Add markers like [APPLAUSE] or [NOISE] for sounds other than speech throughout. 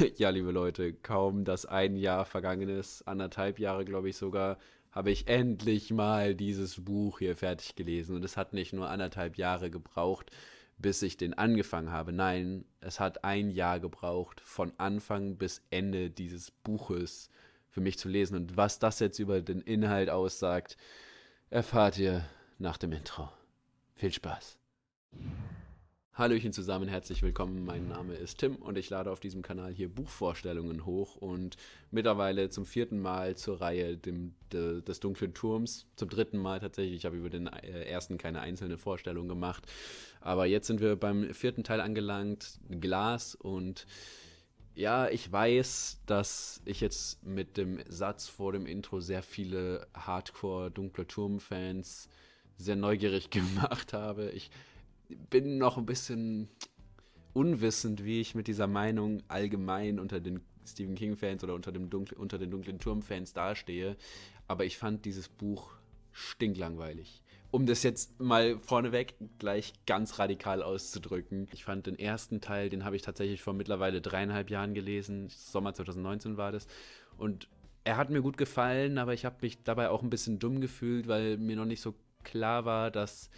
[LAUGHS] ja, liebe Leute, kaum dass ein Jahr vergangen ist, anderthalb Jahre, glaube ich sogar, habe ich endlich mal dieses Buch hier fertig gelesen. Und es hat nicht nur anderthalb Jahre gebraucht, bis ich den angefangen habe. Nein, es hat ein Jahr gebraucht, von Anfang bis Ende dieses Buches für mich zu lesen. Und was das jetzt über den Inhalt aussagt, erfahrt ihr nach dem Intro. Viel Spaß. Hallöchen zusammen, herzlich willkommen. Mein Name ist Tim und ich lade auf diesem Kanal hier Buchvorstellungen hoch und mittlerweile zum vierten Mal zur Reihe dem, de, des Dunklen Turms. Zum dritten Mal tatsächlich. Ich habe über den äh, ersten keine einzelne Vorstellung gemacht. Aber jetzt sind wir beim vierten Teil angelangt, Glas und ja, ich weiß, dass ich jetzt mit dem Satz vor dem Intro sehr viele hardcore Dunkle Turm-Fans sehr neugierig [LAUGHS] gemacht habe. Ich bin noch ein bisschen unwissend, wie ich mit dieser Meinung allgemein unter den Stephen King-Fans oder unter, dem Dunkle, unter den dunklen Turm-Fans dastehe. Aber ich fand dieses Buch stinklangweilig. Um das jetzt mal vorneweg gleich ganz radikal auszudrücken. Ich fand den ersten Teil, den habe ich tatsächlich vor mittlerweile dreieinhalb Jahren gelesen. Sommer 2019 war das. Und er hat mir gut gefallen, aber ich habe mich dabei auch ein bisschen dumm gefühlt, weil mir noch nicht so klar war, dass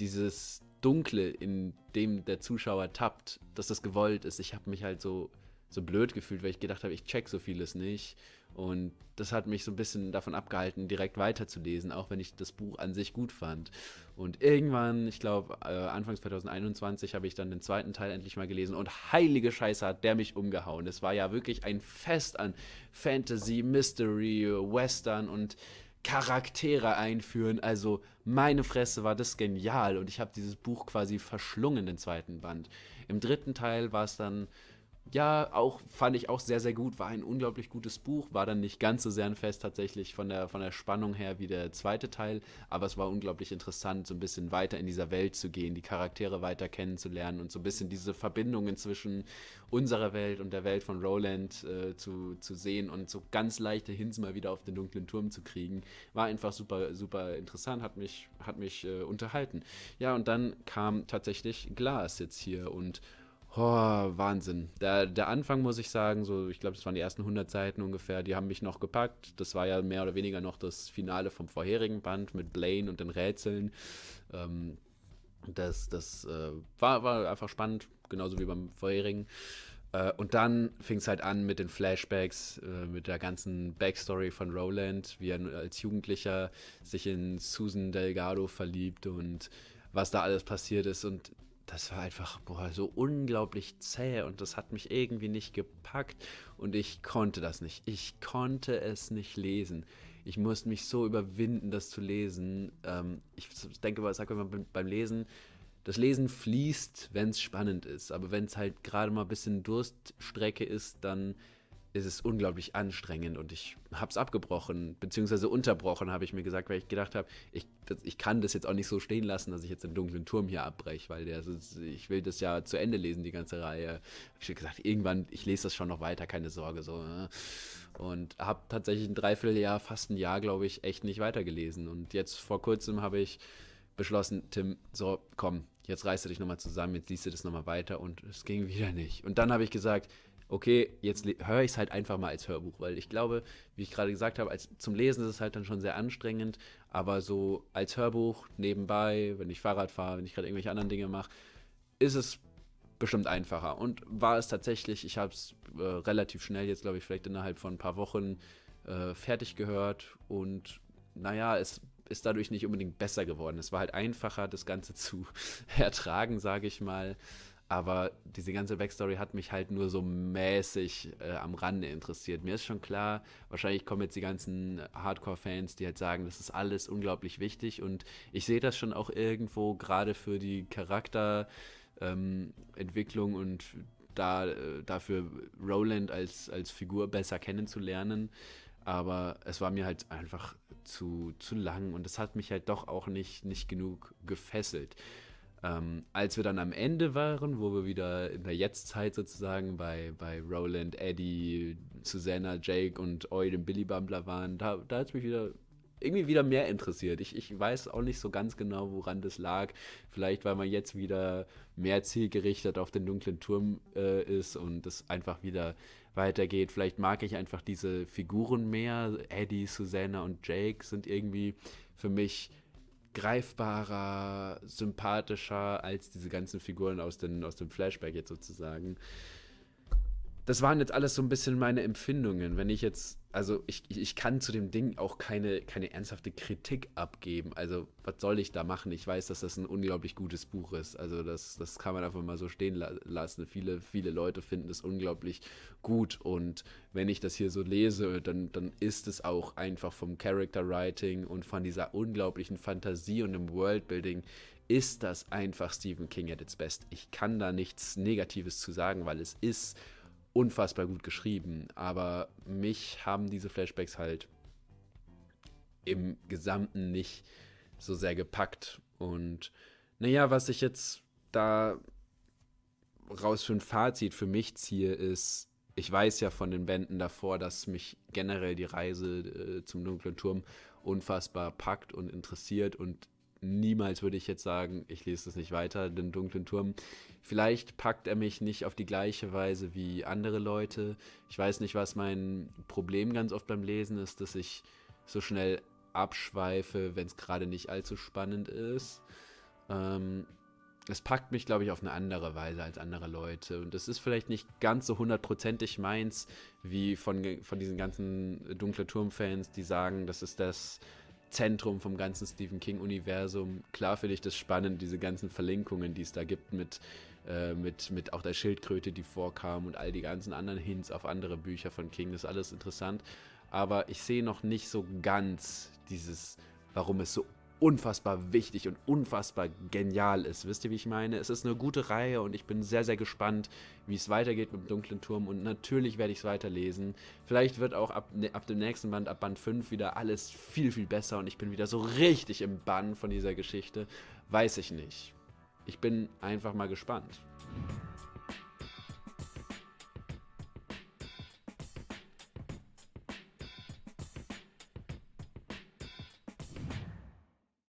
dieses Dunkle, in dem der Zuschauer tappt, dass das gewollt ist. Ich habe mich halt so, so blöd gefühlt, weil ich gedacht habe, ich check so vieles nicht. Und das hat mich so ein bisschen davon abgehalten, direkt weiterzulesen, auch wenn ich das Buch an sich gut fand. Und irgendwann, ich glaube, äh, Anfang 2021 habe ich dann den zweiten Teil endlich mal gelesen und heilige Scheiße hat der mich umgehauen. Es war ja wirklich ein Fest an Fantasy, Mystery, Western und Charaktere einführen. Also meine Fresse war das genial und ich habe dieses Buch quasi verschlungen, den zweiten Band. Im dritten Teil war es dann ja, auch fand ich auch sehr, sehr gut. War ein unglaublich gutes Buch. War dann nicht ganz so sehr ein Fest tatsächlich von der, von der Spannung her wie der zweite Teil. Aber es war unglaublich interessant, so ein bisschen weiter in dieser Welt zu gehen, die Charaktere weiter kennenzulernen und so ein bisschen diese Verbindungen zwischen unserer Welt und der Welt von Roland äh, zu, zu sehen und so ganz leichte Hints mal wieder auf den dunklen Turm zu kriegen. War einfach super, super interessant. Hat mich, hat mich äh, unterhalten. Ja, und dann kam tatsächlich Glas jetzt hier und Oh, Wahnsinn. Der, der Anfang, muss ich sagen, so, ich glaube, das waren die ersten 100 Seiten ungefähr, die haben mich noch gepackt. Das war ja mehr oder weniger noch das Finale vom vorherigen Band mit Blaine und den Rätseln. Ähm, das das äh, war, war einfach spannend, genauso wie beim vorherigen. Äh, und dann fing es halt an mit den Flashbacks, äh, mit der ganzen Backstory von Roland, wie er als Jugendlicher sich in Susan Delgado verliebt und was da alles passiert ist. Und das war einfach boah, so unglaublich zäh und das hat mich irgendwie nicht gepackt und ich konnte das nicht. Ich konnte es nicht lesen. Ich musste mich so überwinden, das zu lesen. Ähm, ich denke, ich sage immer beim Lesen, das Lesen fließt, wenn es spannend ist. Aber wenn es halt gerade mal ein bisschen Durststrecke ist, dann ist es unglaublich anstrengend und ich habe es abgebrochen, beziehungsweise unterbrochen, habe ich mir gesagt, weil ich gedacht habe, ich, ich kann das jetzt auch nicht so stehen lassen, dass ich jetzt den dunklen Turm hier abbreche, weil der, ich will das ja zu Ende lesen, die ganze Reihe. Hab ich gesagt, irgendwann, ich lese das schon noch weiter, keine Sorge, so. Ne? Und habe tatsächlich ein Dreivierteljahr, fast ein Jahr, glaube ich, echt nicht weitergelesen. Und jetzt vor kurzem habe ich beschlossen, Tim, so, komm, jetzt reißt du dich nochmal zusammen, jetzt liest du das nochmal weiter und es ging wieder nicht. Und dann habe ich gesagt, okay, jetzt höre ich es halt einfach mal als Hörbuch, weil ich glaube, wie ich gerade gesagt habe, als, zum Lesen ist es halt dann schon sehr anstrengend, aber so als Hörbuch nebenbei, wenn ich Fahrrad fahre, wenn ich gerade irgendwelche anderen Dinge mache, ist es bestimmt einfacher. Und war es tatsächlich, ich habe es äh, relativ schnell jetzt, glaube ich, vielleicht innerhalb von ein paar Wochen äh, fertig gehört und naja, es ist dadurch nicht unbedingt besser geworden. Es war halt einfacher, das Ganze [LAUGHS] zu ertragen, sage ich mal. Aber diese ganze Backstory hat mich halt nur so mäßig äh, am Rande interessiert. Mir ist schon klar, wahrscheinlich kommen jetzt die ganzen Hardcore-Fans, die halt sagen, das ist alles unglaublich wichtig. Und ich sehe das schon auch irgendwo gerade für die Charakterentwicklung ähm, und da, äh, dafür Roland als, als Figur besser kennenzulernen. Aber es war mir halt einfach zu, zu lang und es hat mich halt doch auch nicht, nicht genug gefesselt. Ähm, als wir dann am Ende waren, wo wir wieder in der Jetztzeit sozusagen bei, bei Roland, Eddie, Susanna, Jake und Oi, dem Billy Bumbler waren, da, da hat es mich wieder irgendwie wieder mehr interessiert. Ich, ich weiß auch nicht so ganz genau, woran das lag. Vielleicht, weil man jetzt wieder mehr zielgerichtet auf den dunklen Turm äh, ist und es einfach wieder weitergeht. Vielleicht mag ich einfach diese Figuren mehr. Eddie, Susanna und Jake sind irgendwie für mich greifbarer, sympathischer als diese ganzen Figuren aus, den, aus dem Flashback jetzt sozusagen. Das waren jetzt alles so ein bisschen meine Empfindungen. Wenn ich jetzt also ich, ich kann zu dem Ding auch keine, keine ernsthafte Kritik abgeben. Also, was soll ich da machen? Ich weiß, dass das ein unglaublich gutes Buch ist. Also, das, das kann man einfach mal so stehen la lassen. Viele, viele Leute finden es unglaublich gut. Und wenn ich das hier so lese, dann, dann ist es auch einfach vom Character Writing und von dieser unglaublichen Fantasie und dem Worldbuilding ist das einfach Stephen King at its best. Ich kann da nichts Negatives zu sagen, weil es ist unfassbar gut geschrieben, aber mich haben diese Flashbacks halt im Gesamten nicht so sehr gepackt. Und naja, was ich jetzt da raus für ein Fazit für mich ziehe, ist, ich weiß ja von den Bänden davor, dass mich generell die Reise äh, zum dunklen Turm unfassbar packt und interessiert und niemals würde ich jetzt sagen, ich lese das nicht weiter, den dunklen Turm. Vielleicht packt er mich nicht auf die gleiche Weise wie andere Leute. Ich weiß nicht, was mein Problem ganz oft beim Lesen ist, dass ich so schnell abschweife, wenn es gerade nicht allzu spannend ist. Ähm, es packt mich, glaube ich, auf eine andere Weise als andere Leute. Und es ist vielleicht nicht ganz so hundertprozentig meins, wie von, von diesen ganzen Dunkle Turm-Fans, die sagen, das ist das Zentrum vom ganzen Stephen King-Universum. Klar finde ich das spannend, diese ganzen Verlinkungen, die es da gibt mit, äh, mit, mit auch der Schildkröte, die vorkam und all die ganzen anderen Hints auf andere Bücher von King. Das ist alles interessant. Aber ich sehe noch nicht so ganz dieses, warum es so unfassbar wichtig und unfassbar genial ist. Wisst ihr, wie ich meine? Es ist eine gute Reihe und ich bin sehr, sehr gespannt, wie es weitergeht mit dem Dunklen Turm und natürlich werde ich es weiterlesen. Vielleicht wird auch ab, ne, ab dem nächsten Band, ab Band 5, wieder alles viel, viel besser und ich bin wieder so richtig im Bann von dieser Geschichte. Weiß ich nicht. Ich bin einfach mal gespannt.